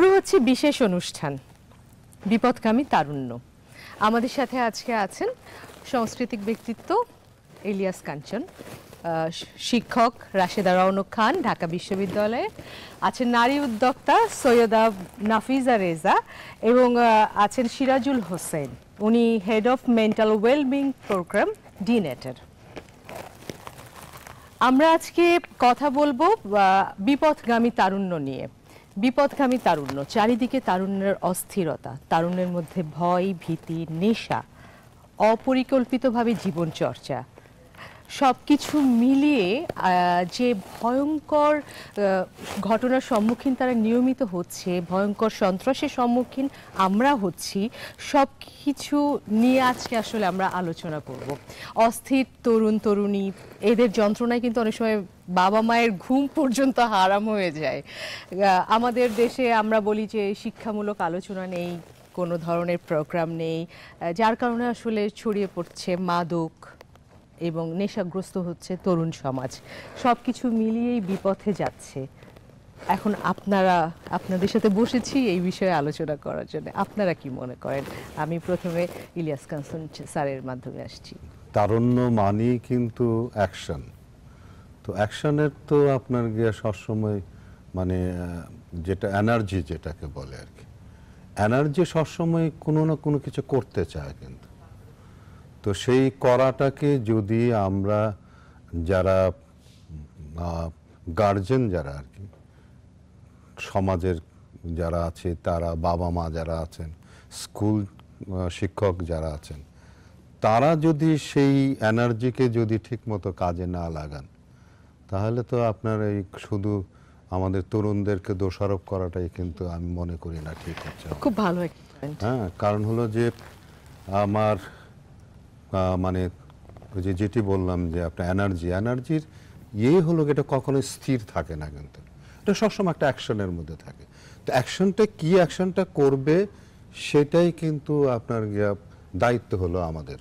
শুরু হচ্ছে বিশেষ অনুষ্ঠান বিপদকামী তারুণ্য আমাদের সাথে আজকে আছেন সাংস্কৃতিক ব্যক্তিত্ব ইলিয়াস কাঞ্চন শিক্ষক রাশেদা রওনক খান ঢাকা বিশ্ববিদ্যালয়ে আছেন নারী উদ্যোক্তা সৈয়দা নাফিজা রেজা এবং আছেন সিরাজুল হোসেন উনি head of mental wellbeing program coordinator আমরা আজকে কথা বলবো বিপথগামী তারুণ্য নিয়ে বিপদগামী তারুণ্য চারিদিকে তারুণ্যের অস্থিরতা তারুণ্যের মধ্যে ভয় ভীতি নেশা অপরিকল্পিতভাবে জীবনচর্চা সব কিছু মিলিয়ে যে ভয়ঙ্কর ঘটনার সম্মুখীন তারা নিয়মিত হচ্ছে ভয়ঙ্কর সন্ত্রাসের সম্মুখীন আমরা হচ্ছি সব কিছু নিয়ে আজকে আসলে আমরা আলোচনা করব অস্থির তরুণ তরুণী এদের যন্ত্রণায় কিন্তু অনেক সময় বাবা মায়ের ঘুম পর্যন্ত হারাম হয়ে যায় আমাদের দেশে আমরা বলি যে শিক্ষামূলক আলোচনা নেই কোনো ধরনের প্রোগ্রাম নেই যার কারণে আসলে ছড়িয়ে পড়ছে মাদক এবং নেশাগ্রস্ত হচ্ছে তরুণ সমাজ সব কিছু মিলিয়েই বিপথে যাচ্ছে এখন আপনারা আপনাদের সাথে বসেছি এই বিষয়ে আলোচনা করার জন্য আপনারা কি মনে করেন আমি প্রথমে ইলিয়াস কানসন স্যারের মাধ্যমে আসছি তারুণ্য মানি কিন্তু অ্যাকশন তো অ্যাকশনের তো আপনার গিয়ে সবসময় মানে যেটা এনার্জি যেটাকে বলে আর কি এনার্জি সবসময় কোনো না কোনো কিছু করতে চায় কিন্তু তো সেই করাটাকে যদি আমরা যারা গার্জেন যারা আর কি সমাজের যারা আছে তারা বাবা মা যারা আছেন স্কুল শিক্ষক যারা আছেন তারা যদি সেই এনার্জিকে যদি ঠিকমতো কাজে না লাগান তাহলে তো আপনার এই শুধু আমাদের তরুণদেরকে দোষারোপ করাটাই কিন্তু আমি মনে করি না ঠিক হচ্ছে খুব ভালো হ্যাঁ কারণ হলো যে আমার মানে যে যেটি বললাম যে আপনার এনার্জি এনার্জির ইয়ে হলো এটা কখনোই স্থির থাকে না কিন্তু এটা সবসময় একটা অ্যাকশনের মধ্যে থাকে তো অ্যাকশনটা কি অ্যাকশনটা করবে সেটাই কিন্তু আপনার দায়িত্ব হলো আমাদের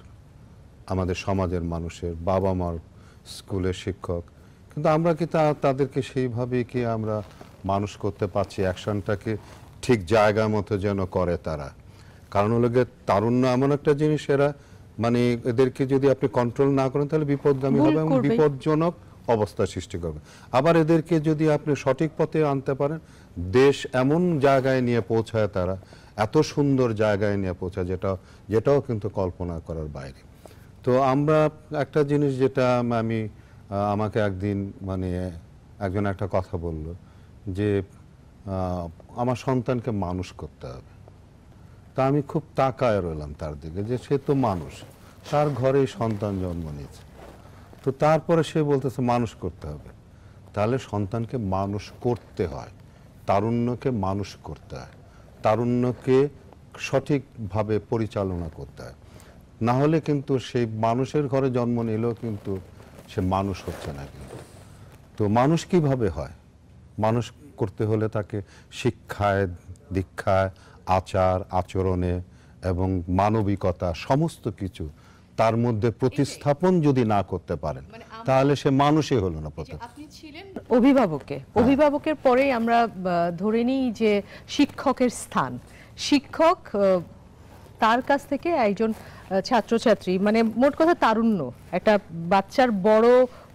আমাদের সমাজের মানুষের বাবা মার স্কুলের শিক্ষক কিন্তু আমরা কি তা তাদেরকে সেইভাবে কি আমরা মানুষ করতে পারছি অ্যাকশনটাকে ঠিক জায়গা মতো যেন করে তারা কারণ হলো গিয়ে তারুণ্য এমন একটা জিনিস এরা মানে এদেরকে যদি আপনি কন্ট্রোল না করেন তাহলে বিপদগামী হবে এবং বিপজ্জনক অবস্থা সৃষ্টি করবে আবার এদেরকে যদি আপনি সঠিক পথে আনতে পারেন দেশ এমন জায়গায় নিয়ে পৌঁছায় তারা এত সুন্দর জায়গায় নিয়ে পৌঁছায় যেটা যেটাও কিন্তু কল্পনা করার বাইরে তো আমরা একটা জিনিস যেটা আমি আমাকে একদিন মানে একজন একটা কথা বলল যে আমার সন্তানকে মানুষ করতে হবে তা আমি খুব তাকায় রইলাম তার দিকে যে সে তো মানুষ তার ঘরেই সন্তান জন্ম নিয়েছে তো তারপরে সে বলতেছে মানুষ করতে হবে তাহলে সন্তানকে মানুষ করতে হয় তারুণ্যকে মানুষ করতে হয় তারুণ্যকে সঠিকভাবে পরিচালনা করতে হয় না হলে কিন্তু সেই মানুষের ঘরে জন্ম নিলেও কিন্তু সে মানুষ হচ্ছে না কিন্তু তো মানুষ কিভাবে হয় মানুষ করতে হলে তাকে শিক্ষায় দীক্ষায় আচার আচরণে এবং মানবিকতা সমস্ত কিছু তার মধ্যে প্রতিস্থাপন যদি না করতে পারেন মানে তাহলে সে মানুষই হলো না প্রথম আপনি ছিলেন অভিভাবকে হ্যাঁ। অভিভাবকের পরে আমরা ধরে নিই যে শিক্ষকের স্থান শিক্ষক তার কাছ থেকে একজন ছাত্রছাত্রী মানে মোট কথা তারুণ্য একটা বাচ্চার বড়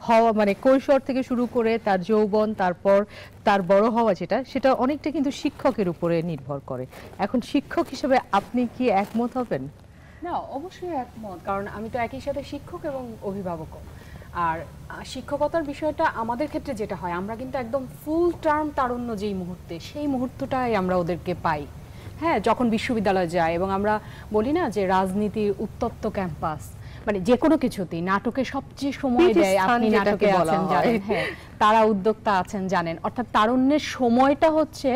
হওয়া মানে কৈশোর থেকে শুরু করে তার যৌবন তারপর তার বড় হওয়া যেটা সেটা অনেকটা কিন্তু শিক্ষকের উপরে নির্ভর করে এখন শিক্ষক হিসেবে আপনি কি একমত হবেন না অবশ্যই একমত কারণ আমি তো একই সাথে শিক্ষক এবং অভিভাবকও আর শিক্ষকতার বিষয়টা আমাদের ক্ষেত্রে যেটা হয় আমরা কিন্তু একদম ফুল টার্ম তারুণ্য যেই মুহূর্তে সেই মুহূর্তটাই আমরা ওদেরকে পাই হ্যাঁ যখন বিশ্ববিদ্যালয়ে যায় এবং আমরা বলি না যে রাজনীতির উত্তপ্ত ক্যাম্পাস মানে যে কোনো কিছুতেই নাটকে সবচেয়ে সময় দেয় আপনি নাটকে আছেন জানেন হ্যাঁ তারা উদ্যোক্তা আছেন জানেন অর্থাৎ তারুণ্যের সময়টা হচ্ছে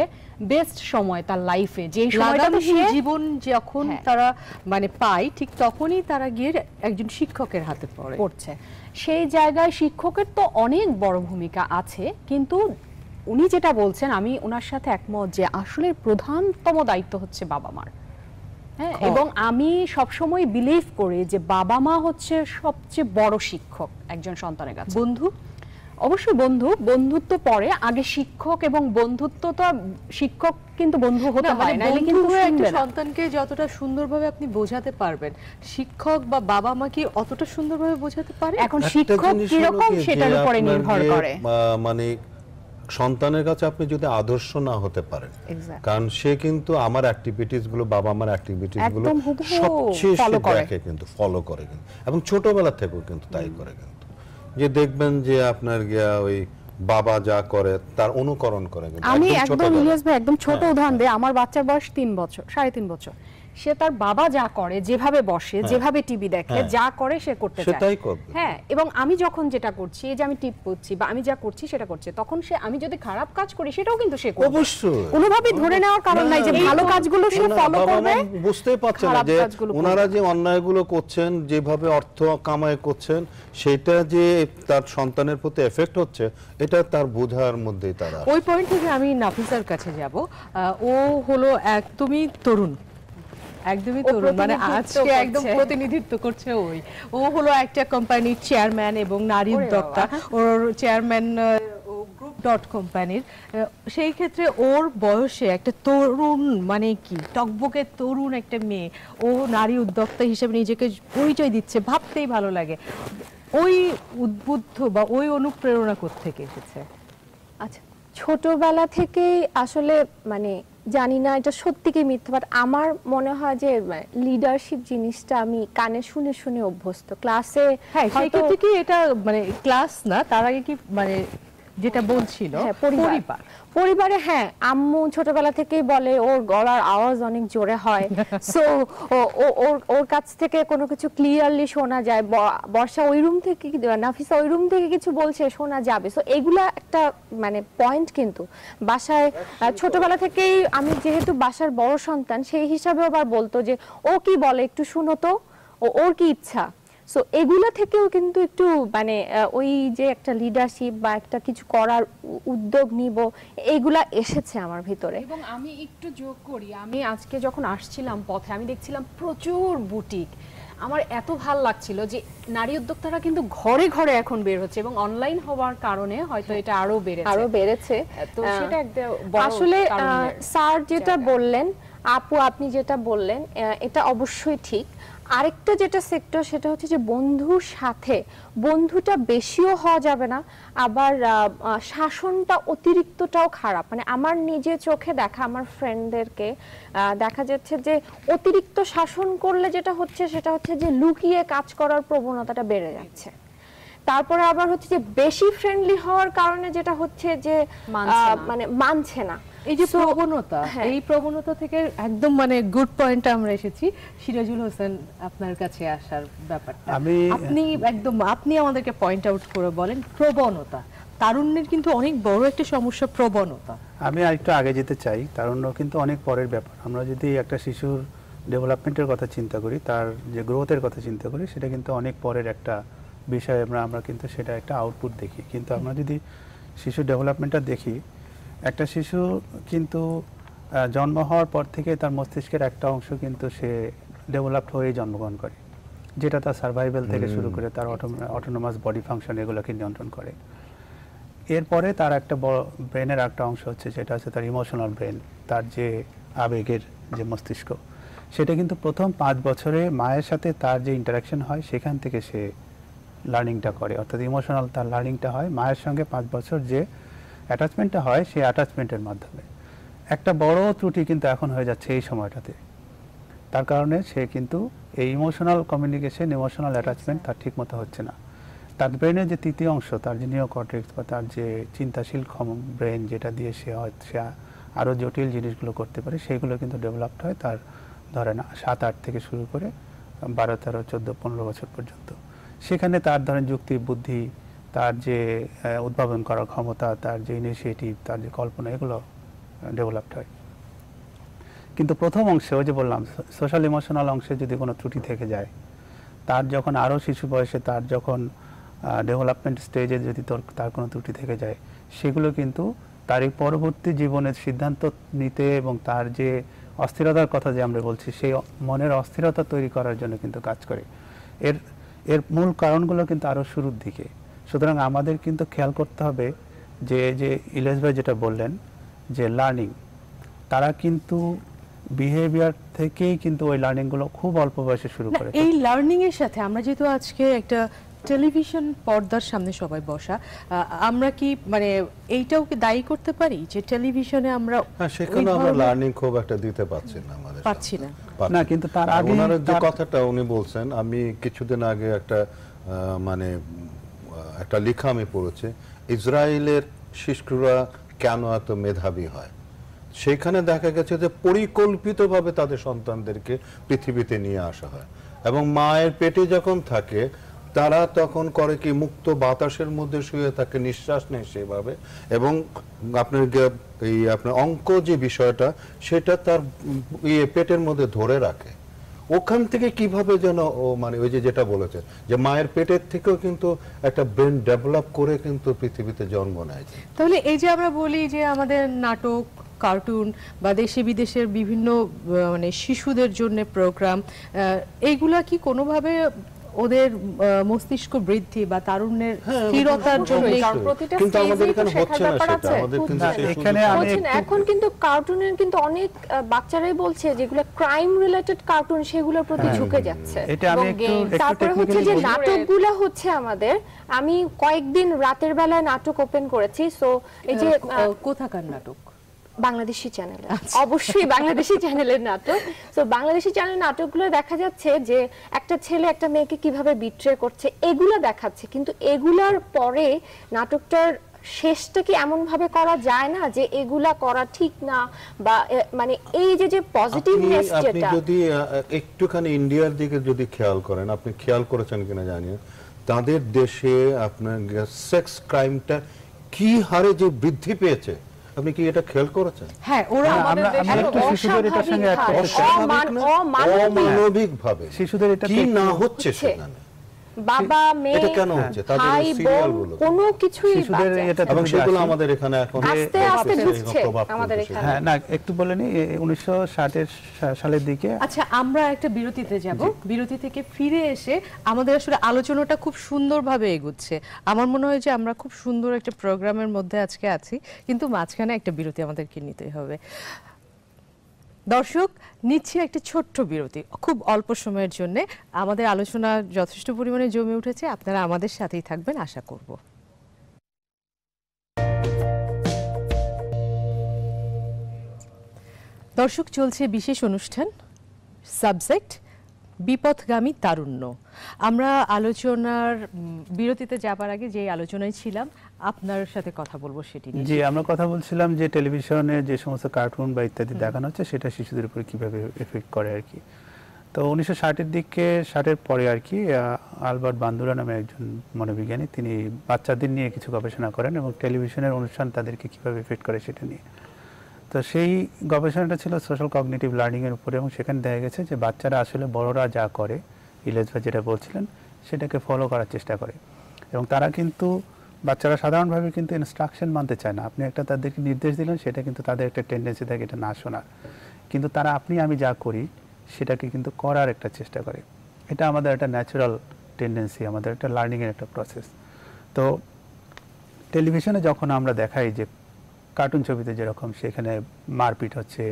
বেস্ট সময় তার লাইফে যে সময়টা সে জীবন যখন হ্যাঁ। তারা মানে পায় ঠিক তখনই তারা গিয়ে একজন শিক্ষকের হাতে পড়ে পড়ছে সেই জায়গায় শিক্ষকের তো অনেক বড় ভূমিকা আছে কিন্তু উনি যেটা বলছেন আমি ওনার সাথে একমত যে আসলে প্রধানতম দায়িত্ব হচ্ছে বাবা মার হ্যাঁ, এবং আমি সবসময় বিলিভ করি যে বাবা মা হচ্ছে সবচেয়ে বড় শিক্ষক একজন সন্তানের কাছে বন্ধু অবশ্যই বন্ধু বন্ধুত্ব পরে আগে শিক্ষক এবং বন্ধুত্ব তো শিক্ষক কিন্তু বন্ধু হতে হয় না কিন্তু একটা সন্তানকে যতটা সুন্দরভাবে আপনি বোঝাতে পারবেন শিক্ষক বা বাবা মা কি অতটা সুন্দরভাবে বোঝাতে পারে এখন শিক্ষক কি রকম সেটার উপরে নির্ভর করে মানে সন্তানের কাছে আপনি যদি আদর্শ না হতে পারেন কারণ সে কিন্তু আমার অ্যাক্টিভিটিস গুলো বাবা আমার অ্যাক্টিভিটিস গুলো সবচেয়ে দেখে কিন্তু ফলো করে কিন্তু এবং ছোটবেলা থেকেও কিন্তু তাই করে কিন্তু যে দেখবেন যে আপনার গিয়া ওই বাবা যা করে তার অনুকরণ করে আমি একদম ইলিয়াস ভাই একদম ছোট হ্যাঁ, উদাহরণ হ্যাঁ। দিই আমার বাচ্চার বয়স তিন বছর সাড়ে তিন বছর সে তার বাবা যা করে যেভাবে বসে হ্যাঁ। যেভাবে টিভি দেখে হ্যাঁ। যা করে সে করতে চায় সেটাই করবে হ্যাঁ এবং আমি যখন যেটা করছি এই যে আমি টিপ করছি বা আমি যা করছি সেটা করছে তখন সে আমি যদি খারাপ কাজ করি সেটাও কিন্তু সে করবে অবশ্যই কোনোভাবে ধরে নেওয়ার কারণ নাই যে ভালো কাজগুলো সে ফলো করবে বুঝতে পারছেন যে ওনারা যে অন্যায়গুলো করছেন যেভাবে অর্থ কামায় করছেন সেটা যে তার সন্তানের প্রতি এফেক্ট হচ্ছে এটা তার বোঝার মধ্যেই তারা ওই পয়েন্ট থেকে আমি নাফিসার কাছে যাব ও হলো এক তুমি তরুণ একদমই তরুণ মানে আজকে একদম প্রতিনিধিত্ব করছে ওই ও হলো একটা কোম্পানির চেয়ারম্যান এবং নারী উদ্যোক্তা ওর চেয়ারম্যান ডট কোম্পানির সেই ক্ষেত্রে ওর বয়সে একটা তরুণ মানে কি টকবকে তরুণ একটা মেয়ে ও নারী উদ্যোক্তা হিসেবে নিজেকে পরিচয় দিচ্ছে ভাবতেই ভালো লাগে ওই উদ্বুদ্ধ বা ওই অনুপ্রেরণা থেকে এসেছে আচ্ছা ছোটবেলা থেকেই আসলে মানে জানি না এটা সত্যি কি মিথ্যা বাট আমার মনে হয় যে লিডারশিপ জিনিসটা আমি কানে শুনে শুনে অভ্যস্ত ক্লাসে হ্যাঁ সেক্ষেত্রে কি এটা মানে ক্লাস না তার আগে কি মানে যেটা বলছিল হ্যাঁ, পরিবার পরিবারে হ্যাঁ আম্মু ছোটবেলা থেকেই বলে ওর গলার আওয়াজ অনেক জোরে হয় সো ওর ওর কাছ থেকে কোনো কিছু ক্লিয়ারলি শোনা যায় বর্ষা ওই রুম থেকে নাফিসা ওই রুম থেকে কিছু বলছে শোনা যাবে সো এগুলা একটা মানে পয়েন্ট কিন্তু বাসায় ছোটবেলা থেকেই আমি যেহেতু বাসার বড় সন্তান সেই হিসাবে আবার বলতো যে ও কি বলে একটু শুনো তো ওর কি ইচ্ছা সো এগুলা থেকেও কিন্তু একটু মানে ওই যে একটা লিডারশিপ বা একটা কিছু করার উদ্যোগ নিব এগুলা এসেছে আমার ভিতরে এবং আমি একটু যোগ করি আমি আজকে যখন আসছিলাম পথে আমি দেখছিলাম প্রচুর বুটিক আমার এত ভাল লাগছিল যে নারী উদ্যোক্তারা কিন্তু ঘরে ঘরে এখন বের হচ্ছে এবং অনলাইন হওয়ার কারণে হয়তো এটা আরো বেড়েছে আরো বেড়েছে তো সেটা একটা আসলে স্যার যেটা বললেন আপু আপনি যেটা বললেন এটা অবশ্যই ঠিক আরেকটা যেটা সেক্টর সেটা হচ্ছে যে বন্ধুর সাথে বন্ধুটা বেশিও হওয়া যাবে না আবার শাসনটা অতিরিক্তটাও খারাপ মানে আমার নিজে চোখে দেখা আমার ফ্রেন্ডদেরকে দেখা যাচ্ছে যে অতিরিক্ত শাসন করলে যেটা হচ্ছে সেটা হচ্ছে যে লুকিয়ে কাজ করার প্রবণতাটা বেড়ে যাচ্ছে তারপরে আবার হচ্ছে যে বেশি ফ্রেন্ডলি হওয়ার কারণে যেটা হচ্ছে যে মানে মানছে না এই যে প্রবণতা হ্যাঁ। এই প্রবণতা থেকে একদম মানে গুড পয়েন্ট আমরা এসেছি সিরাজুল হোসেন আপনার কাছে আসার ব্যাপারটা আপনি একদম আপনি আমাদেরকে পয়েন্ট আউট করে বলেন প্রবণতা তারুণ্যের কিন্তু অনেক বড় একটা সমস্যা প্রবণতা আমি আরেকটু আগে যেতে চাই তারুণ্য কিন্তু অনেক পরের ব্যাপার আমরা যদি একটা শিশুর ডেভেলপমেন্টের কথা চিন্তা করি তার যে গ্রোথের কথা চিন্তা করি সেটা কিন্তু অনেক পরের একটা বিষয় আমরা আমরা কিন্তু সেটা একটা আউটপুট দেখি কিন্তু আমরা যদি শিশু ডেভেলপমেন্টটা দেখি একটা শিশু কিন্তু জন্ম হওয়ার পর থেকে তার মস্তিষ্কের একটা অংশ কিন্তু সে ডেভেলপড হয়ে জন্মগ্রহণ করে যেটা তার সার্ভাইভাল থেকে শুরু করে তার অটোনোমাস বডি ফাংশন এগুলোকে নিয়ন্ত্রণ করে এরপরে তার একটা ব্রেনের একটা অংশ হচ্ছে সেটা হচ্ছে তার ইমোশনাল ব্রেন তার যে আবেগের যে মস্তিষ্ক সেটা কিন্তু প্রথম পাঁচ বছরে মায়ের সাথে তার যে ইন্টারাকশন হয় সেখান থেকে সে লার্নিংটা করে অর্থাৎ ইমোশনাল তার লার্নিংটা হয় মায়ের সঙ্গে পাঁচ বছর যে অ্যাটাচমেন্টটা হয় সেই অ্যাটাচমেন্টের মাধ্যমে একটা বড় ত্রুটি কিন্তু এখন হয়ে যাচ্ছে এই সময়টাতে তার কারণে সে কিন্তু এই ইমোশনাল কমিউনিকেশন ইমোশনাল অ্যাটাচমেন্ট তার ঠিক মতো হচ্ছে না তার ব্রেনের যে তৃতীয় অংশ তার যে নিওকর্টেক্স বা তার যে চিন্তাশীল ক্ষম ব্রেন যেটা দিয়ে সে হয় সে আরও জটিল জিনিসগুলো করতে পারে সেইগুলো কিন্তু ডেভেলপড হয় তার ধরেন সাত আট থেকে শুরু করে বারো তেরো চোদ্দো পনেরো বছর পর্যন্ত সেখানে তার ধরেন যুক্তি বুদ্ধি তার যে উদ্ভাবন করার ক্ষমতা তার যে ইনিশিয়েটিভ তার যে কল্পনা এগুলো ডেভেলপড হয় কিন্তু প্রথম অংশে ওই যে বললাম সোশ্যাল ইমোশনাল অংশে যদি কোনো ত্রুটি থেকে যায় তার যখন আরও শিশু বয়সে তার যখন ডেভেলপমেন্ট স্টেজে যদি তোর তার কোনো ত্রুটি থেকে যায় সেগুলো কিন্তু তার এই পরবর্তী জীবনের সিদ্ধান্ত নিতে এবং তার যে অস্থিরতার কথা যে আমরা বলছি সেই মনের অস্থিরতা তৈরি করার জন্য কিন্তু কাজ করে এর এর মূল কারণগুলো কিন্তু আরও শুরুর দিকে সুতরাং আমাদের কিন্তু খেয়াল করতে হবে যে যে ইলেশ ভাই যেটা বললেন যে লার্নিং তারা কিন্তু বিহেভিয়ার থেকেই কিন্তু ওই লার্নিংগুলো খুব অল্প বয়সে শুরু করে এই লার্নিং এর সাথে আমরা যেহেতু আজকে একটা টেলিভিশন পর্দার সামনে সবাই বসা আমরা কি মানে এইটাও কি দায়ী করতে পারি যে টেলিভিশনে আমরা হ্যাঁ সেখানে আমরা লার্নিং খুব একটা দিতে পাচ্ছি না আমাদের পাচ্ছি না না কিন্তু তার আগে ওনার যে কথাটা উনি বলছেন আমি কিছুদিন আগে একটা মানে একটা লেখা আমি পড়েছি ইসরায়েলের শিশুরা কেন এত মেধাবী হয় সেখানে দেখা গেছে যে পরিকল্পিতভাবে তাদের সন্তানদেরকে পৃথিবীতে নিয়ে আসা হয় এবং মায়ের পেটে যখন থাকে তারা তখন করে কি মুক্ত বাতাসের মধ্যে শুয়ে থাকে নিঃশ্বাস নেয় সেভাবে এবং আপনার এই আপনার অঙ্ক যে বিষয়টা সেটা তার ইয়ে পেটের মধ্যে ধরে রাখে ওখান থেকে কিভাবে যেন ও মানে ওই যে যেটা বলেছে যে মায়ের পেটের থেকেও কিন্তু একটা ব্রেন ডেভেলপ করে কিন্তু পৃথিবীতে জন্ম নেয় তাহলে এই যে আমরা বলি যে আমাদের নাটক কার্টুন বা দেশে বিদেশের বিভিন্ন মানে শিশুদের জন্য প্রোগ্রাম এইগুলা কি কোনোভাবে ওদের মস্তিষ্ক বৃদ্ধি বা তারুণ্যের হ্যাঁ, স্থিরতার জন্য কিন্তু আমাদের এখানে হচ্ছে না সেটা আমাদের কিন্তু এখানে আমি এখন কিন্তু কার্টুনের কিন্তু অনেক বাচ্চারাই বলছে যেগুলো ক্রাইম রিলেটেড কার্টুন সেগুলোর প্রতি হ্যাঁ। ঝুঁকে যাচ্ছে এটা আমি একটু তারপরে হচ্ছে যে নাটকগুলো হচ্ছে আমাদের আমি কয়েকদিন রাতের বেলায় নাটক ওপেন করেছি সো এই হ্যাঁ, যে কোথাকার নাটক বাংলাদেশি চ্যানেল অবশ্যই বাংলাদেশি চ্যানেলের নাটক তো বাংলাদেশি চ্যানেলের নাটকগুলো দেখা যাচ্ছে যে একটা ছেলে একটা মেয়েকে কিভাবে বিট্রে করছে এগুলো দেখাচ্ছে কিন্তু এগুলার পরে নাটকটার শেষটা কি এমন ভাবে করা যায় না যে এগুলা করা ঠিক না বা মানে এই যে যে পজিটিভনেস যেটা আপনি যদি একটুখানি ইন্ডিয়ার দিকে যদি খেয়াল করেন আপনি খেয়াল করেছেন কিনা জানি তাদের দেশে আপনার সেক্স ক্রাইমটা কি হারে যে বৃদ্ধি পেয়েছে আপনি কি এটা খেয়াল করেছেন হ্যাঁ ওরা হ্যাঁ, আমাদের দেশে একটু শিশুদের এটা সঙ্গে মানে অমানবিক ভাবে শিশুদের এটা কি না হচ্ছে সেখানে বাবা মেয়ে এটা কেন হ্যাঁ। হচ্ছে তাদের সিরিয়াল গুলো কিছুই শিশুদের এটা এবং সেগুলো আমাদের এখানে এখন আস্তে আস্তে ঢুকছে আমাদের এখানে হ্যাঁ না একটু 1960 এর সালের দিকে আচ্ছা আমরা একটা বিরতিতে যাব বিরতি থেকে ফিরে এসে আমাদের আসলে আলোচনাটা খুব সুন্দরভাবে এগুচ্ছে আমার মনে হয় যে আমরা খুব সুন্দর একটা প্রোগ্রামের মধ্যে আজকে আছি কিন্তু মাঝখানে একটা বিরতি আমাদেরকে নিতে হবে দর্শক নিচ্ছে একটি ছোট্ট বিরতি খুব অল্প সময়ের জন্য আমাদের আলোচনা যথেষ্ট পরিমাণে জমে উঠেছে আপনারা আমাদের সাথেই থাকবেন আশা করব দর্শক চলছে বিশেষ অনুষ্ঠান সাবজেক্ট বিপথগামী তারুণ্য আমরা আলোচনার বিরতিতে যাবার আগে যে আলোচনায় ছিলাম আপনার সাথে কথা বলবো সেটি নিয়ে জি আমরা কথা বলছিলাম যে টেলিভিশনে যে সমস্ত কার্টুন বা ইত্যাদি দেখানো হচ্ছে সেটা শিশুদের উপরে কিভাবে এফেক্ট করে আর কি তো উনিশশো ষাটের দিকে ষাটের পরে আর কি আলবার্ট বান্দুরা নামে একজন মনোবিজ্ঞানী তিনি বাচ্চাদের নিয়ে কিছু গবেষণা করেন এবং টেলিভিশনের অনুষ্ঠান তাদেরকে কিভাবে এফেক্ট করে সেটা নিয়ে তো সেই গবেষণাটা ছিল সোশ্যাল কগনেটিভ লার্নিংয়ের উপরে এবং সেখানে দেখা গেছে যে বাচ্চারা আসলে বড়রা যা করে ইলেজভা যেটা বলছিলেন সেটাকে ফলো করার চেষ্টা করে এবং তারা কিন্তু বাচ্চারা সাধারণভাবে কিন্তু ইনস্ট্রাকশন মানতে চায় না আপনি একটা তাদেরকে নির্দেশ দিলেন সেটা কিন্তু তাদের একটা টেন্ডেন্সি থাকে এটা না শোনার কিন্তু তারা আপনি আমি যা করি সেটাকে কিন্তু করার একটা চেষ্টা করে এটা আমাদের একটা ন্যাচারাল টেন্ডেন্সি আমাদের একটা লার্নিংয়ের একটা প্রসেস তো টেলিভিশনে যখন আমরা দেখাই যে কার্টুন ছবিতে যেরকম সেখানে মারপিট হচ্ছে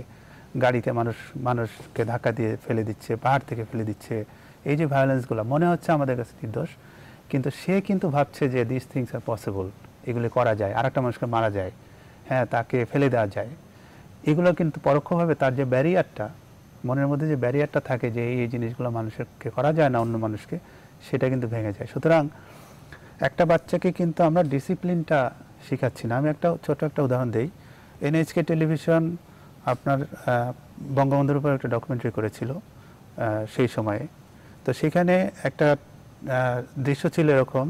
গাড়িতে মানুষ মানুষকে ধাক্কা দিয়ে ফেলে দিচ্ছে পাহাড় থেকে ফেলে দিচ্ছে এই যে ভায়োলেন্সগুলো মনে হচ্ছে আমাদের কাছে নির্দোষ কিন্তু সে কিন্তু ভাবছে যে দিস থিংস আর পসিবল এগুলি করা যায় আরেকটা মানুষকে মারা যায় হ্যাঁ তাকে ফেলে দেওয়া যায় এগুলো কিন্তু পরোক্ষভাবে তার যে ব্যারিয়ারটা মনের মধ্যে যে ব্যারিয়ারটা থাকে যে এই জিনিসগুলো মানুষকে করা যায় না অন্য মানুষকে সেটা কিন্তু ভেঙে যায় সুতরাং একটা বাচ্চাকে কিন্তু আমরা ডিসিপ্লিনটা শিখাচ্ছি না আমি একটা ছোট একটা উদাহরণ দিই এনএইচকে টেলিভিশন আপনার বঙ্গবন্ধুর উপর একটা ডকুমেন্টারি করেছিল সেই সময়ে তো সেখানে একটা দৃশ্য ছিল এরকম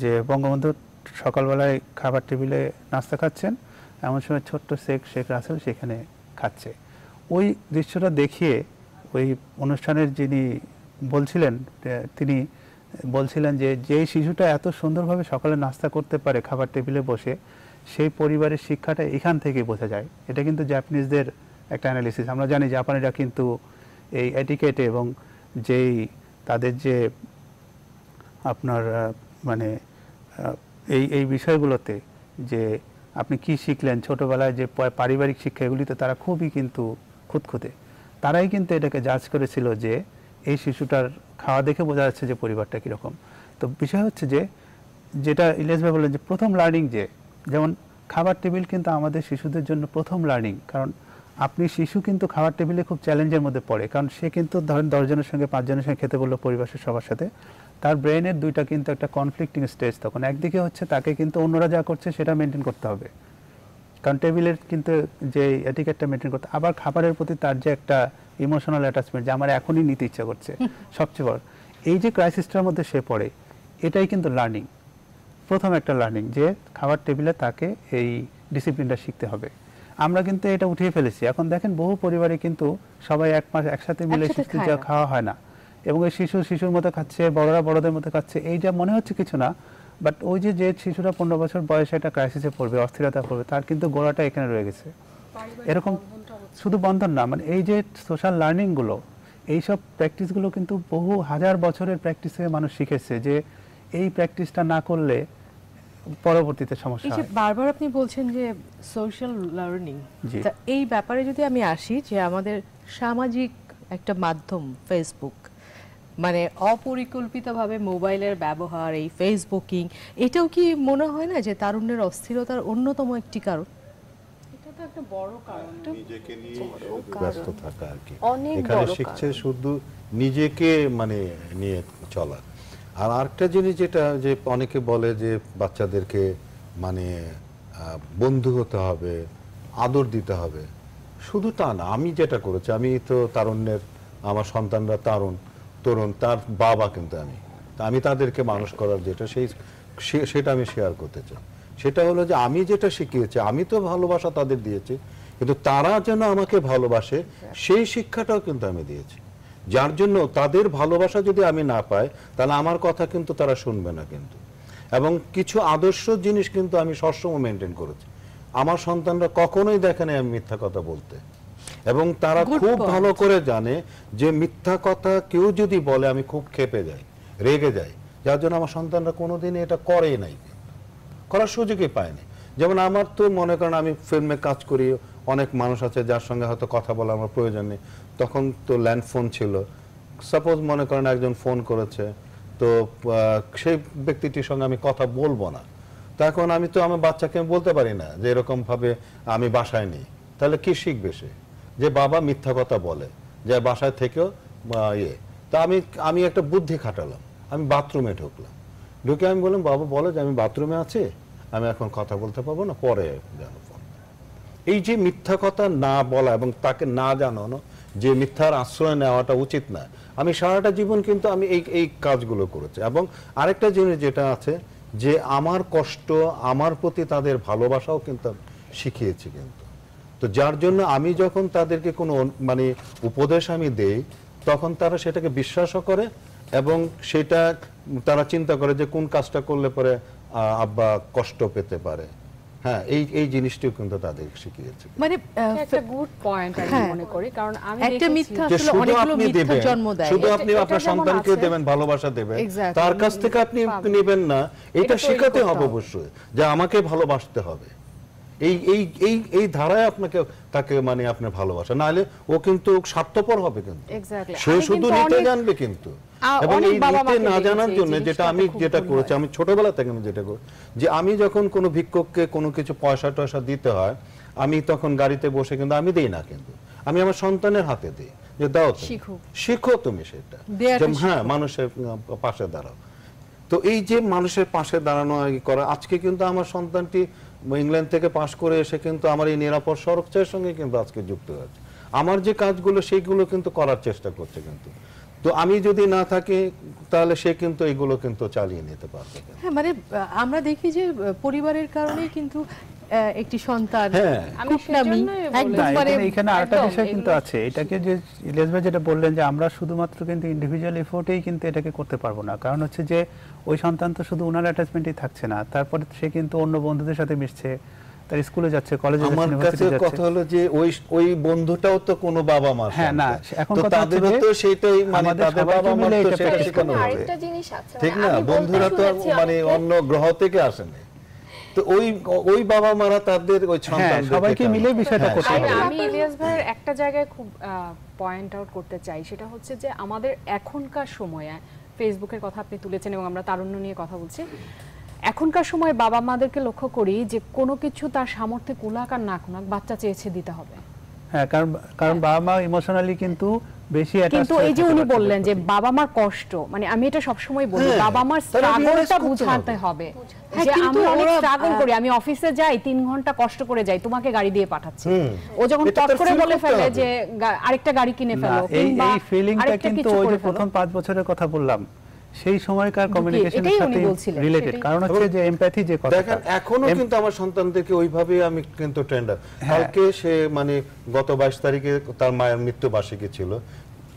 যে বঙ্গবন্ধু সকালবেলায় খাবার টেবিলে নাস্তা খাচ্ছেন এমন সময় ছোট্ট শেখ শেখ রাসেল সেখানে খাচ্ছে ওই দৃশ্যটা দেখিয়ে ওই অনুষ্ঠানের যিনি বলছিলেন তিনি বলছিলেন যে যে শিশুটা এত সুন্দরভাবে সকালে নাস্তা করতে পারে খাবার টেবিলে বসে সেই পরিবারের শিক্ষাটা এখান থেকে বোঝা যায় এটা কিন্তু জাপানিজদের একটা অ্যানালিসিস আমরা জানি জাপানিরা কিন্তু এই এডিকেটে এবং যেই তাদের যে আপনার মানে এই এই বিষয়গুলোতে যে আপনি কি শিখলেন ছোটোবেলায় যে পারিবারিক শিক্ষা এগুলিতে তারা খুবই কিন্তু খুঁতখুঁতে তারাই কিন্তু এটাকে জাজ করেছিল যে এই শিশুটার খাওয়া দেখে বোঝা যাচ্ছে যে পরিবারটা কীরকম তো বিষয় হচ্ছে যে যেটা ইলিয়াস ভাই বললেন যে প্রথম লার্নিং যে যেমন খাবার টেবিল কিন্তু আমাদের শিশুদের জন্য প্রথম লার্নিং কারণ আপনি শিশু কিন্তু খাবার টেবিলে খুব চ্যালেঞ্জের মধ্যে পড়ে কারণ সে কিন্তু ধরেন দশজনের সঙ্গে পাঁচজনের সঙ্গে খেতে বললো পরিবারের সবার সাথে তার ব্রেনের দুইটা কিন্তু একটা কনফ্লিক্টিং স্টেজ তখন একদিকে হচ্ছে তাকে কিন্তু অন্যরা যা করছে সেটা মেনটেন করতে হবে কারণ টেবিলের কিন্তু যে এটিকেটটা মেনটেন করতে আবার খাবারের প্রতি তার যে একটা ইমোশনাল অ্যাটাচমেন্ট যে আমার এখনই নিতে ইচ্ছা করছে সবচেয়ে বড় এই যে ক্রাইসিসটার মধ্যে সে পড়ে এটাই কিন্তু লার্নিং প্রথম একটা লার্নিং যে খাবার টেবিলে তাকে এই ডিসিপ্লিনটা শিখতে হবে আমরা কিন্তু এটা উঠিয়ে ফেলেছি এখন দেখেন বহু পরিবারে কিন্তু সবাই এক মাস একসাথে মিলে শিশু যা খাওয়া হয় না এবং এই শিশু শিশুর মতো খাচ্ছে বড়রা বড়দের মতো খাচ্ছে এই যা মনে হচ্ছে কিছু না বাট ওই যে যে শিশুরা পনেরো বছর বয়সে একটা ক্রাইসিসে পড়বে অস্থিরতা পড়বে তার কিন্তু গোড়াটা এখানে রয়ে গেছে এরকম শুধু বন্ধন না মানে এই যে সোশ্যাল লার্নিংগুলো এইসব প্র্যাকটিসগুলো কিন্তু বহু হাজার বছরের প্র্যাকটিসে মানুষ শিখেছে যে এই প্র্যাকটিসটা না করলে পরবর্তীতে সমস্যা হয় বারবার আপনি বলছেন যে সোশ্যাল লার্নিং এই ব্যাপারে যদি আমি আসি যে আমাদের সামাজিক একটা মাধ্যম ফেসবুক মানে অপরিকল্পিতভাবে মোবাইলের ব্যবহার এই ফেসবুকিং এটাও কি মনে হয় না যে তারুণ্যের অস্থিরতার অন্যতম একটি কারণ হ্যাঁ, মানে, বাচ্চাদেরকে মানে বন্ধু হতে হবে আদর দিতে হবে শুধু তা না আমি যেটা করেছি আমি তো তারুণ্যের আমার সন্তানরা তারুণ তরুণ তার বাবা কিন্তু আমি আমি তাদেরকে মানুষ করার যেটা সেই সেটা আমি শেয়ার করতে চাই সেটা হলো যে আমি যেটা শিখিয়েছি আমি তো ভালোবাসা তাদের দিয়েছি কিন্তু তারা যেন আমাকে ভালোবাসে সেই শিক্ষাটাও কিন্তু আমি দিয়েছি যার জন্য তাদের ভালোবাসা যদি আমি না পাই তাহলে আমার কথা কিন্তু তারা শুনবে না কিন্তু এবং কিছু আদর্শ জিনিস কিন্তু আমি সবসময় মেনটেন করেছি আমার সন্তানরা কখনোই দেখে আমি মিথ্যা কথা বলতে এবং তারা খুব ভালো করে জানে যে মিথ্যা কথা কেউ যদি বলে আমি খুব খেপে যাই রেগে যাই যার জন্য আমার সন্তানরা কোনোদিন এটা করে নাই করার সুযোগই পায়নি যেমন আমার তো মনে করেন আমি ফিল্মে কাজ করি অনেক মানুষ আছে যার সঙ্গে হয়তো কথা বলা আমার প্রয়োজন নেই তখন তো ল্যান্ড ফোন ছিল সাপোজ মনে করেন একজন ফোন করেছে তো সেই ব্যক্তিটির সঙ্গে আমি কথা বলবো না তখন আমি তো আমার বাচ্চাকে বলতে পারি না যে এরকমভাবে আমি বাসায় নেই তাহলে কি শিখবে সে যে বাবা মিথ্যা কথা বলে যে বাসায় থেকেও ইয়ে তা আমি আমি একটা বুদ্ধি খাটালাম আমি বাথরুমে ঢুকলাম ঢুকে আমি বললাম বাবা বলো যে আমি বাথরুমে আছি আমি এখন কথা বলতে পারবো না পরে জানো এই যে মিথ্যা কথা না বলা এবং তাকে না জানানো যে মিথ্যার আশ্রয় নেওয়াটা উচিত না আমি সারাটা জীবন কিন্তু আমি এই এই কাজগুলো করেছি এবং আরেকটা জিনিস যেটা আছে যে আমার কষ্ট আমার প্রতি তাদের ভালোবাসাও কিন্তু শিখিয়েছি কিন্তু তো যার জন্য আমি যখন তাদেরকে কোনো মানে উপদেশ আমি দেই তখন তারা সেটাকে বিশ্বাসও করে এবং সেটা তারা চিন্তা করে যে কোন কাজটা করলে পরে আব্বা কষ্ট পেতে পারে হ্যাঁ এই এই জিনিসটিও কিন্তু তাদের শিখিয়েছে মানে একটা গুড পয়েন্ট আমি হ্যাঁ। মনে করি কারণ আমি একটা মিথ্যা আসলে অনেকগুলো মিথ্যা জন্ম দেয় শুধু আপনি আপনার সন্তানকে দেবেন ভালোবাসা দেবেন তার কাছ থেকে আপনি নেবেন না এটা শেখাতে হবে অবশ্যই যে আমাকে ভালোবাসতে হবে এই এই এই এই ধারায় আপনাকে তাকে মানে আপনার ভালোবাসা নাহলে ও কিন্তু স্বার্থপর হবে কিন্তু সে শুধু নিতে জানবে কিন্তু এবং এই নীতি না জানার জন্য যেটা আমি যেটা করেছি আমি ছোটবেলা থেকে আমি যেটা করি যে আমি যখন কোনো ভিক্ষককে কোনো কিছু পয়সা টয়সা দিতে হয় আমি তখন গাড়িতে বসে কিন্তু আমি দেই না কিন্তু আমি আমার সন্তানের হাতে দিই যে দাও শিখো শিখো তুমি সেটা যে হ্যাঁ মানুষের পাশে দাঁড়াও তো এই যে মানুষের পাশে দাঁড়ানো করা আজকে কিন্তু আমার সন্তানটি ইংল্যান্ড থেকে পাশ করে এসে কিন্তু আমার এই নিরাপদ সড়ক সঙ্গে কিন্তু আজকে যুক্ত হয়েছে আমার যে কাজগুলো সেইগুলো কিন্তু করার চেষ্টা করছে কিন্তু তো আমি যদি না থাকি তাহলে সে কিন্তু এগুলো কিন্তু চালিয়ে নিতে পারবে হ্যাঁ মানে আমরা দেখি যে পরিবারের কারণে কিন্তু একটি সন্তান হ্যাঁ। আমি এখানে আরেকটা বিষয় কিন্তু আছে এটাকে যে ইলিয়াস ভাই যেটা বললেন যে আমরা শুধুমাত্র কিন্তু ইন্ডিভিজুয়াল এফোর্টেই কিন্তু এটাকে করতে পারবো না কারণ হচ্ছে যে ওই সন্তান তো শুধু ওনার অ্যাটাচমেন্টই থাকছে না তারপরে সে কিন্তু অন্য বন্ধুদের সাথে মিশছে তার স্কুলে যাচ্ছে কলেজে আমার কাছে কথা হলো যে ওই ওই বন্ধুটাও তো কোনো বাবা মা হ্যাঁ না এখন কথা তাদেরও তো সেটাই মানে তাদের বাবা মা তো সেটা শেখানো হবে ঠিক না বন্ধুরা তো মানে অন্য গ্রহ থেকে তো ওই ওই বাবা মারা তাদের ওই হ্যাঁ, সবাইকে মিলে বিষয়টা হ্যাঁ, করতে হবে আমি ইলিয়াস একটা জায়গায় খুব পয়েন্ট আউট করতে চাই সেটা হচ্ছে যে আমাদের এখনকার সময়ে ফেসবুকের কথা আপনি তুলেছেন এবং আমরা তারুণ্য নিয়ে কথা বলছি এখনকার সময় বাবা মাদেরকে লক্ষ্য করি যে কোনো কিছু তার সামর্থ্যে কুলাক আর না কুলাক বাচ্চা চেয়েছে দিতে হবে হ্যাঁ কারণ কারণ হ্যাঁ। বাবা মা ইমোশনালি কিন্তু বেশি কিন্তু এই যে উনি বললেন যে বাবা মার কষ্ট মানে আমি এটা সব সময় বলি হ্যাঁ, বাবা মার স্ট্রাগলটা বুঝাতে হবে হ্যাঁ, যে আমি অনেক স্ট্রাগল করি আমি অফিসে যাই 3 ঘন্টা কষ্ট করে যাই তোমাকে গাড়ি দিয়ে পাঠাচ্ছি ও যখন টপ করে বলে ফেলে যে আরেকটা গাড়ি কিনে ফেলো এই ফিলিংটা কিন্তু ওই যে প্রথম 5 বছরের কথা বললাম সেই সময়কার কমিউনিকেশনের সাথে রিলেটেড কারণ হচ্ছে যে এমপ্যাথি যে কথা দেখেন এখনো কিন্তু আমার সন্তানদেরকে ওইভাবে আমি কিন্তু ট্রেন্ডার হ্যাঁ। কালকে সে মানে গত 22 তারিখে তার মায়ের মৃত্যু বার্ষিকী ছিল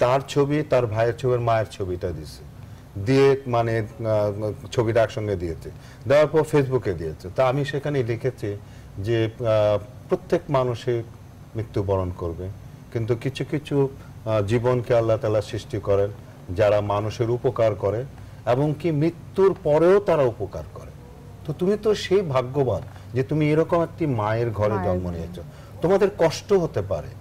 তার ছবি তার ভাইয়ের ছবির মায়ের ছবিটা দিয়েছে দিয়ে মানে ছবিটা একসঙ্গে দিয়েছে দেওয়ার পর ফেসবুকে দিয়েছে তা আমি সেখানে লিখেছি যে প্রত্যেক মানুষে মৃত্যুবরণ করবে কিন্তু কিছু কিছু জীবনকে আল্লাহ তালা সৃষ্টি করেন যারা মানুষের উপকার করে এবং কি মৃত্যুর পরেও তারা উপকার করে তো তুমি তো সেই ভাগ্যবান যে তুমি এরকম একটি মায়ের ঘরে জন্ম নিয়েছ তোমাদের কষ্ট হতে পারে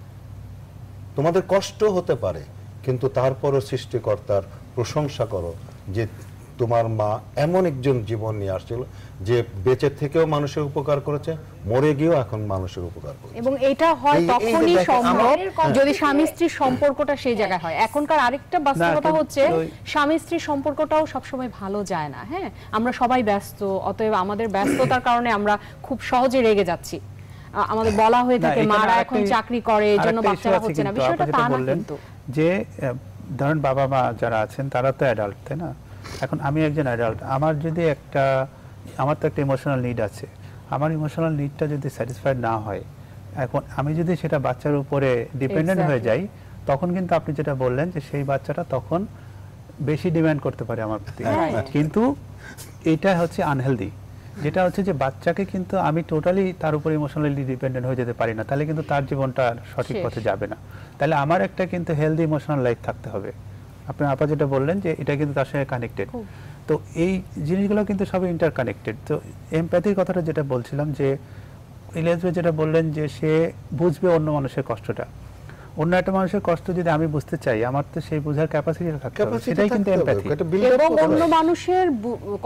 তোমাদের কষ্ট হতে পারে কিন্তু তারপরও সৃষ্টিকর্তার প্রশংসা করো যে তোমার মা এমন একজন জীবন নিয়ে আসছিল যে বেঁচে থেকেও মানুষের উপকার করেছে মরে গিয়েও এখন মানুষের উপকার করছে এবং এটা হয় তখনই সম্ভব যদি স্বামী স্ত্রীর সম্পর্কটা সেই জায়গায় হয় এখনকার আরেকটা বাস্তবতা হচ্ছে স্বামী স্ত্রীর সম্পর্কটাও সবসময় ভালো যায় না হ্যাঁ আমরা সবাই ব্যস্ত অতএব আমাদের ব্যস্ততার কারণে আমরা খুব সহজে রেগে যাচ্ছি আমাদের বলা হয়ে থাকে মারা এখন চাকরি করে এজন্য বাচ্চারা হচ্ছে না বিষয়টা তা না কিন্তু যে ধরেন বাবা মা যারা আছেন তারা তো অ্যাডাল্ট তাই না এখন আমি একজন অ্যাডাল্ট আমার যদি একটা আমার তো একটা ইমোশনাল নিড আছে আমার ইমোশনাল নিডটা যদি স্যাটিসফাইড না হয় এখন আমি যদি সেটা বাচ্চার উপরে ডিপেন্ডেন্ট হয়ে যাই তখন কিন্তু আপনি যেটা বললেন যে সেই বাচ্চাটা তখন বেশি ডিমান্ড করতে পারে আমার প্রতি কিন্তু এটা হচ্ছে আনহেলদি যেটা হচ্ছে যে বাচ্চাকে কিন্তু আমি টোটালি তার উপর ইমোশনালি ডিপেন্ডেন্ট হয়ে যেতে পারি না তাহলে কিন্তু তার জীবনটা সঠিক পথে যাবে না তাহলে আমার একটা কিন্তু হেলদি ইমোশনাল লাইফ থাকতে হবে আপনার আপা যেটা বললেন যে এটা কিন্তু তার সঙ্গে কানেক্টেড তো এই জিনিসগুলো কিন্তু সবই ইন্টারকানেক্টেড তো এমপ্যাথির কথাটা যেটা বলছিলাম যে ইলিয়াসবে যেটা বললেন যে সে বুঝবে অন্য মানুষের কষ্টটা অন্য একটা মানুষের কষ্ট যদি আমি বুঝতে চাই আমার তো সেই বোঝার থাকতে হবে সেটাই কিন্তু এমপ্যাথি এবং অন্য মানুষের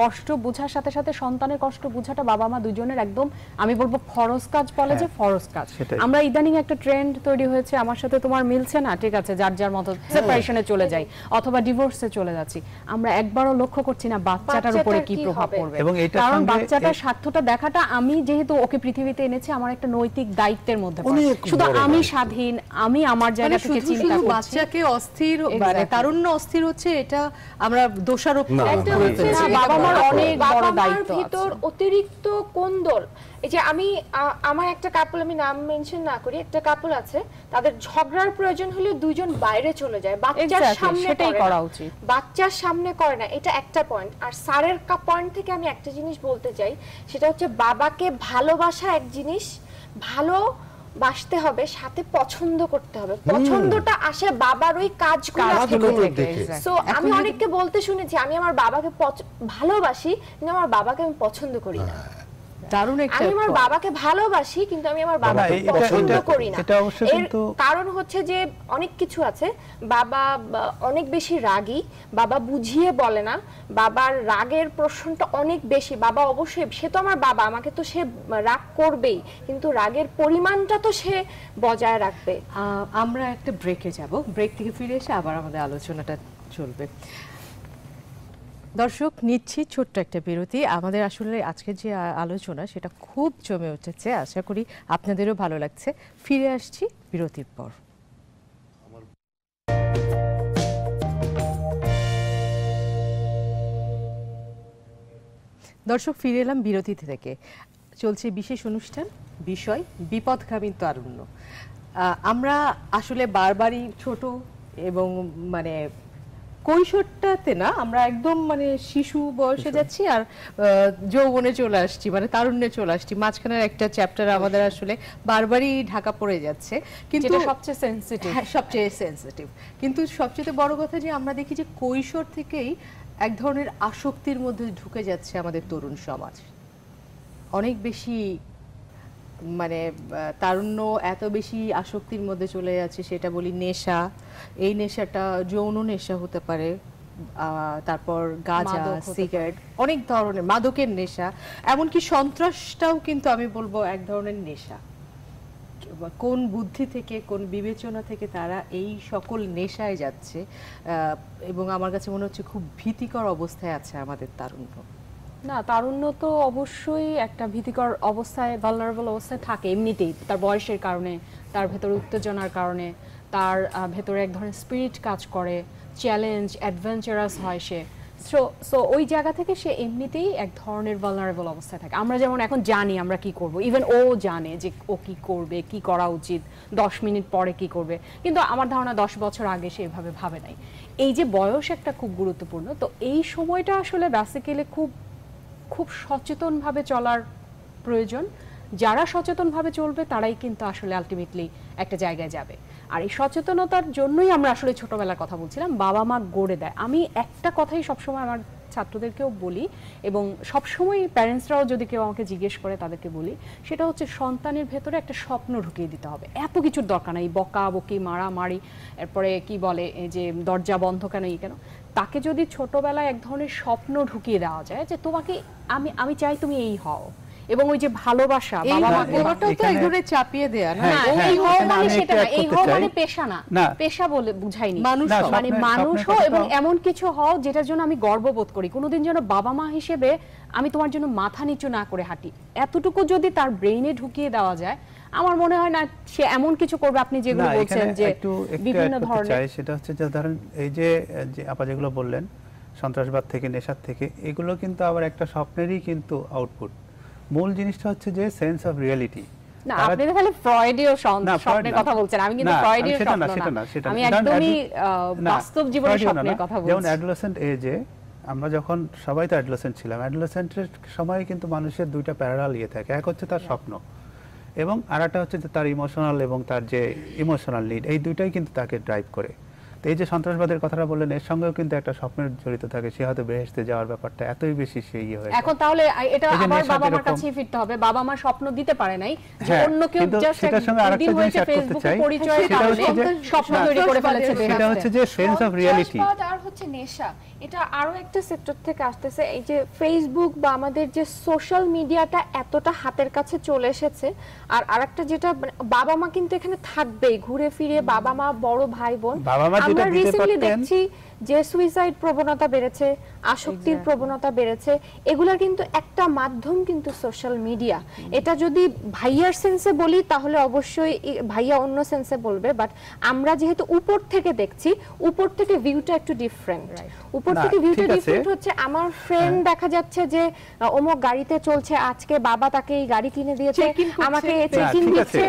কষ্ট বোঝার সাথে সাথে সন্তানের কষ্ট বোঝাটা বাবা মা দুজনের একদম আমি বলবো ফরজ কাজ বলে যে হ্যাঁ, ফরজ কাজ আমরা ইদানিং একটা ট্রেন্ড তৈরি হয়েছে আমার সাথে তোমার মিলছে না ঠিক আছে যার যার মতো সেপারেশনে হ্যাঁ। চলে যাই অথবা ডিভোর্সে চলে যাচ্ছি আমরা একবারও লক্ষ্য করছি না বাচ্চাটার উপরে কি প্রভাব পড়বে এবং এটা কারণ বাচ্চাটার স্বার্থটা দেখাটা আমি যেহেতু ওকে পৃথিবীতে এনেছি আমার একটা নৈতিক দায়িত্বের মধ্যে শুধু আমি স্বাধীন আমি আমার মানে জায়গা থেকে চিন্তা করছি বাচ্চাকে অস্থির মানে তারুণ্য অস্থির হচ্ছে এটা আমরা দোষারোপ বাবা মার অনেক বড় দায়িত্ব ভিতর অতিরিক্ত কোন্দল এই যে আমি আমার একটা কাপল আমি নাম মেনশন না করি একটা কাপল আছে তাদের ঝগড়ার প্রয়োজন হলে দুজন বাইরে চলে যায় বাচ্চার সামনে সেটাই করা উচিত বাচ্চার সামনে করে না এটা একটা পয়েন্ট আর সারের কা পয়েন্ট থেকে আমি একটা জিনিস বলতে চাই সেটা হচ্ছে বাবাকে ভালোবাসা এক জিনিস ভালো বাসতে হবে সাথে পছন্দ করতে হবে পছন্দটা আসে বাবার ওই কাজগুলো থেকে সো আমি অনেককে বলতে শুনেছি আমি আমার বাবাকে ভালোবাসি কিন্তু আমার বাবাকে আমি পছন্দ করি না দারুণ একটা আমি আমার বাবাকে ভালোবাসি কিন্তু আমি আমার বাবাকে পছন্দ করি না এটা অবশ্য কিন্তু কারণ হচ্ছে যে অনেক কিছু আছে বাবা অনেক বেশি বাবা বুঝিয়ে বলে না বাবার রাগের প্রশ্নটা অনেক বেশি বাবা অবশ্যই সে তো আমার বাবা আমাকে তো সে রাগ করবেই কিন্তু রাগের পরিমাণটা তো সে বজায় রাখবে আমরা একটা ব্রেকে যাব ব্রেক থেকে ফিরে এসে আবার আমাদের আলোচনাটা চলবে দর্শক নিচ্ছি ছোট্ট একটা বিরতি আমাদের আসলে আজকে যে আলোচনা সেটা খুব জমে উঠেছে আশা করি আপনাদেরও ভালো লাগছে ফিরে আসছি বিরতির পর দর্শক ফিরে এলাম বিরতি থেকে চলছে বিশেষ অনুষ্ঠান বিষয় বিপদগামী তারুণ্য আমরা আসলে বারবারই ছোট এবং মানে কৈশোরটাতে না আমরা একদম মানে শিশু বয়সে যাচ্ছি আর যৌবনে চলে আসছি মানে তারুণ্যে চলে আসছি মাঝখানের একটা চ্যাপ্টার আমাদের আসলে বারবারই ঢাকা পড়ে যাচ্ছে কিন্তু সবচেয়ে সেন্সিটিভ হ্যাঁ, সবচেয়ে সেন্সিটিভ কিন্তু সবচেয়ে বড় কথা যে আমরা দেখি যে কৈশোর থেকেই এক ধরনের আসক্তির মধ্যে ঢুকে যাচ্ছে আমাদের তরুণ সমাজ অনেক বেশি মানে তারুণ্য এত বেশি আসক্তির মধ্যে চলে যাচ্ছে সেটা বলি নেশা এই নেশাটা যৌন নেশা হতে পারে তারপর গাঁজা সিগারেট অনেক ধরনের মাদকের নেশা এমনকি সন্ত্রাসটাও কিন্তু আমি বলবো এক ধরনের নেশা কোন বুদ্ধি থেকে কোন বিবেচনা থেকে তারা এই সকল নেশায় যাচ্ছে এবং আমার কাছে মনে হচ্ছে খুব ভীতিকর অবস্থায় আছে আমাদের তারুণ্য না তারুণ্য তো অবশ্যই একটা ভীতিকর অবস্থায় ভালনারেবল অবস্থায় থাকে এমনিতেই তার বয়সের কারণে তার ভেতর উত্তেজনার কারণে তার ভেতরে এক ধরনের স্পিরিট কাজ করে চ্যালেঞ্জ অ্যাডভেঞ্চারাস হয় সে সো সো ওই জায়গা থেকে সে এমনিতেই এক ধরনের ভালনারেবল অবস্থায় থাকে আমরা যেমন এখন জানি আমরা কি করব ইভেন ও জানে যে ও কি করবে কি করা উচিত দশ মিনিট পরে কি করবে কিন্তু আমার ধারণা দশ বছর আগে সে এভাবে ভাবে নাই এই যে বয়স একটা খুব গুরুত্বপূর্ণ তো এই সময়টা আসলে বেসিক্যালি খুব খুব সচেতনভাবে চলার প্রয়োজন যারা সচেতনভাবে চলবে তারাই কিন্তু আসলে আলটিমেটলি একটা জায়গায় যাবে আর এই সচেতনতার জন্যই আমরা আসলে ছোটবেলার কথা বলছিলাম বাবা মা গড়ে দেয় আমি একটা কথাই সবসময় আমার ছাত্রদেরকেও বলি এবং সবসময় প্যারেন্টসরাও যদি কেউ আমাকে জিজ্ঞেস করে তাদেরকে বলি সেটা হচ্ছে সন্তানের ভেতরে একটা স্বপ্ন ঢুকিয়ে দিতে হবে এত কিছুর দরকার নেই বকা বকি মারা মারি এরপরে কি বলে যে দরজা বন্ধ কেন ই কেন তাকে যদি ছোটবেলায় এক ধরনের স্বপ্ন ঢুকিয়ে দেওয়া যায় যে তোমাকে আমি আমি চাই তুমি এই হও এবং ওই যে ভালোবাসা চাপিয়ে দেয়া হ্যাঁ, হ্যাঁ, হ্যাঁ, মানে না এই হও মানে সেটা না এই হও মানে পেশা না পেশা বলে বুঝাইনি মানে মানুষ মানে মানুষ হও এবং এমন কিছু হও যেটার জন্য আমি গর্ববোধ করি কোনোদিন যেন বাবা মা হিসেবে আমি তোমার জন্য মাথা নিচু না করে হাঁটি এতটুকু যদি তার ব্রেইনে ঢুকিয়ে দেওয়া যায় আমার মনে হয় না সে এমন কিছু করবে আপনি যেগুলো বলছেন যে বিভিন্ন ধরনের চাই সেটা হচ্ছে যে ধরেন এই যে আপা যেগুলো বললেন সন্ত্রাসবাদ থেকে নেশার থেকে এগুলো কিন্তু আবার একটা স্বপ্নেরই কিন্তু আউটপুট মূল জিনিসটা হচ্ছে যে সেন্স অফ রিয়ালিটি কথা কিন্তু কথা যেমন এজে আমরা যখন সবাই তো ছিলাম অ্যাডোলেসেন্টের কিন্তু মানুষের দুইটা প্যারাল ইয়ে থাকে এক হচ্ছে তার স্বপ্ন এবং আর একটা হচ্ছে যে তার ইমোশনাল এবং তার যে ইমোশনাল নিড এই দুইটাই কিন্তু তাকে ড্রাইভ করে তো এই যে সন্ত্রাসবাদের কথাটা বললেন এর সঙ্গেও কিন্তু একটা স্বপ্নের জড়িত থাকে সে হয়তো বেহেস্তে যাওয়ার ব্যাপারটা এতই বেশি সে ইয়ে হয়ে এখন তাহলে এটা আবার বাবা মার কাছেই ফিরতে হবে বাবা মা স্বপ্ন দিতে পারে নাই যে হ্যাঁ, অন্য কেউ জাস্ট সেটার সঙ্গে আরেকটা জিনিস অ্যাড করতে চাই পরিচয় কারণে স্বপ্ন তৈরি করে ফেলেছে সেটা হচ্ছে যে সেন্স অফ রিয়ালিটি আর হচ্ছে নেশা এটা আরো একটা সেক্টর থেকে আসতেছে এই যে ফেসবুক বা আমাদের যে সোশ্যাল মিডিয়াটা এতটা হাতের কাছে চলে এসেছে আর আরেকটা যেটা মানে বাবা মা কিন্তু এখানে থাকবেই ঘুরে ফিরে বাবা মা বড় ভাই বোন আমরা রিসেন্টলি দেখছি যে সুইসাইড প্রবণতা বেড়েছে আসক্তির প্রবণতা বেড়েছে এগুলো কিন্তু একটা মাধ্যম কিন্তু সোশ্যাল মিডিয়া এটা যদি ভাইয়ার সেন্সে বলি তাহলে অবশ্যই ভাইয়া অন্য সেন্সে বলবে বাট আমরা যেহেতু উপর থেকে দেখছি উপর থেকে ভিউটা একটু ডিফারেন্ট উপর থেকে ভিউটা ডিফারেন্ট হচ্ছে আমার ফ্রেন্ড হ্যাঁ। দেখা যাচ্ছে যে ওমো গাড়িতে চলছে আজকে বাবা তাকে এই গাড়ি কিনে দিয়েছে আমাকে চেক ইন দিচ্ছে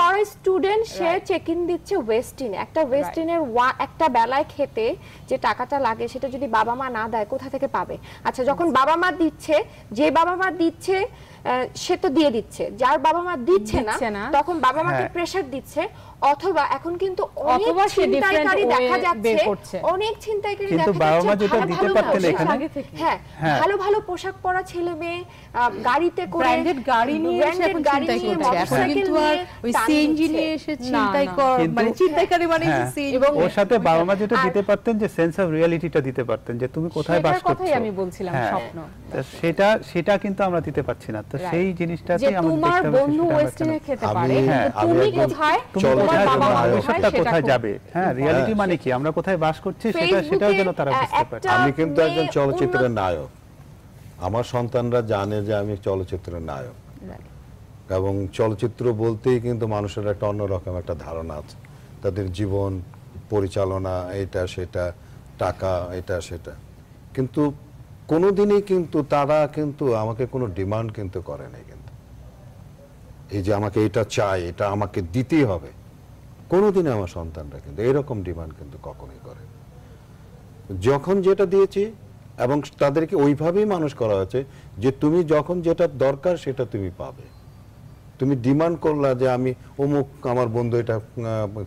পরে স্টুডেন্ট সে চেকিং দিচ্ছে ওয়েস্টিন একটা ওয়েস্টিনের একটা বেলায় খেতে যে টাকাটা লাগে সেটা যদি বাবা মা না দেয় কোথা থেকে পাবে আচ্ছা যখন বাবা মা দিচ্ছে যে বাবা মা দিচ্ছে সে তো দিয়ে দিচ্ছে যার বাবা মা দিচ্ছে না তখন বাবা মাকে প্রেসার হ্যাঁ। দিচ্ছে অথবা এখন কিন্তু অনেক ছিনতাইকারী দেখা যাচ্ছে অনেক দেখা যাচ্ছে হ্যাঁ, হ্যাঁ ভালো ভালো পোশাক পরা ছেলে মেয়ে গাড়িতে করে ব্র্যান্ডেড গাড়ি নিয়ে ওই সিএনজি নিয়ে এসে কর মানে মানে হ্যাঁ। এবং ওর সাথে বাবা মা যেটা দিতে পারতেন যে সেন্স অফ রিয়ালিটিটা দিতে পারতেন যে তুমি কোথায় বাস করছো কথাই আমি বলছিলাম স্বপ্ন সেটা সেটা কিন্তু আমরা দিতে পারছি না তো সেই জিনিসটাতেই আমাদের বন্ধু খেতে পারে হ্যাঁ, তুমি কোথায় তোমার বাবা কোথায় যাবে হ্যাঁ রিয়ালিটি হ্যাঁ। মানে কি আমরা কোথায় বাস করছি সেটা সেটাও যেন তারা বুঝতে পারে আমি কিন্তু একজন চলচ্চিত্রের নায়ক আমার সন্তানরা জানে যে আমি চলচ্চিত্রের নায়ক এবং চলচ্চিত্র বলতেই কিন্তু মানুষের একটা অন্যরকম একটা ধারণা আছে তাদের জীবন পরিচালনা এটা সেটা টাকা এটা সেটা কিন্তু কোনোদিনই কিন্তু তারা কিন্তু আমাকে কোনো ডিমান্ড কিন্তু করে নাই কিন্তু এই যে আমাকে এটা চাই এটা আমাকে দিতেই হবে কোনো দিনে আমার সন্তানরা কিন্তু এরকম ডিমান্ড কিন্তু কখনোই করে যখন যেটা দিয়েছি এবং তাদেরকে ওইভাবেই মানুষ করা হয়েছে যে তুমি যখন যেটা দরকার সেটা তুমি পাবে তুমি ডিমান্ড করলা যে আমি অমুক আমার বন্ধু এটা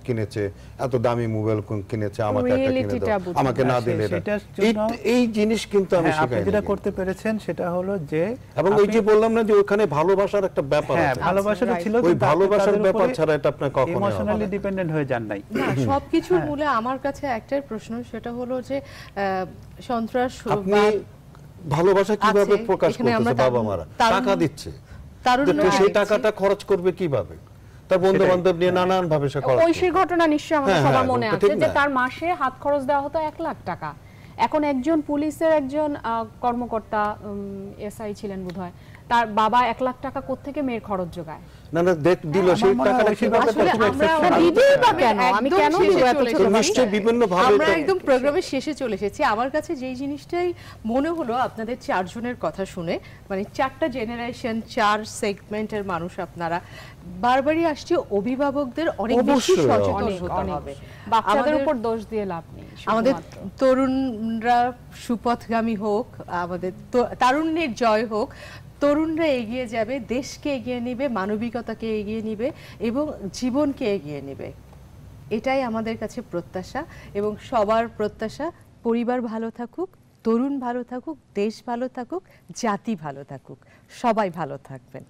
কিনেছে এত দামি মোবাইল কিনেছে আমাকে আমাকে না দিলে এই জিনিস কিন্তু আমি হ্যাঁ, শেখাই যেটা করতে পেরেছেন সেটা হলো যে এবং ওই যে বললাম না যে ওখানে ভালোবাসার একটা ব্যাপার হ্যাঁ ভালোবাসাটা ছিল ওই ভালোবাসার ব্যাপার ছাড়া এটা আপনি কখনো ইমোশনালি ডিপেন্ডেন্ট হয়ে যান নাই হ্যাঁ। সবকিছু হ্যাঁ। মূলে আমার কাছে একটাই প্রশ্ন সেটা হলো যে সন্ত্রাস আপনি ভালোবাসা কিভাবে প্রকাশ করতেছে বাবা মারা টাকা দিচ্ছে সেই টাকাটা খরচ করবে কিভাবে তার বন্ধু বান্ধব নিয়ে হ্যাঁ। নানান ভাবে সে খরচ ঐশীর ঘটনা নিশ্চয়ই আমাদের হ্যাঁ, সবার হ্যাঁ, মনে আছে যে তার মাসে হাত খরচ দেওয়া হতো এক লাখ টাকা এখন একজন পুলিশের একজন কর্মকর্তা এসআই ছিলেন বোধহয় তার বাবা এক লাখ টাকা কোত্থেকে মেয়ের খরচ যোগায় না না দেখ দিল সেই টাকা নিশ্চয় বিভিন্ন ভাবে আমরা একদম প্রোগ্রামের শেষে চলে এসেছি আমার কাছে যেই জিনিসটাই মনে হলো আপনাদের চারজনের কথা শুনে মানে চারটা জেনারেশন চার সেগমেন্টের মানুষ আপনারা বারবারই আসছে অভিভাবকদের অনেক বেশি সচেতন হতে হবে বাচ্চাদের উপর দোষ দিয়ে লাভ নেই আমাদের তরুণরা সুপথগামী হোক আমাদের তারুণ্যের জয় হোক তরুণরা এগিয়ে যাবে দেশকে এগিয়ে নেবে মানবিকতাকে এগিয়ে নেবে এবং জীবনকে এগিয়ে নেবে এটাই আমাদের কাছে প্রত্যাশা এবং সবার প্রত্যাশা পরিবার ভালো থাকুক তরুণ ভালো থাকুক দেশ ভালো থাকুক জাতি ভালো থাকুক সবাই ভালো থাকবেন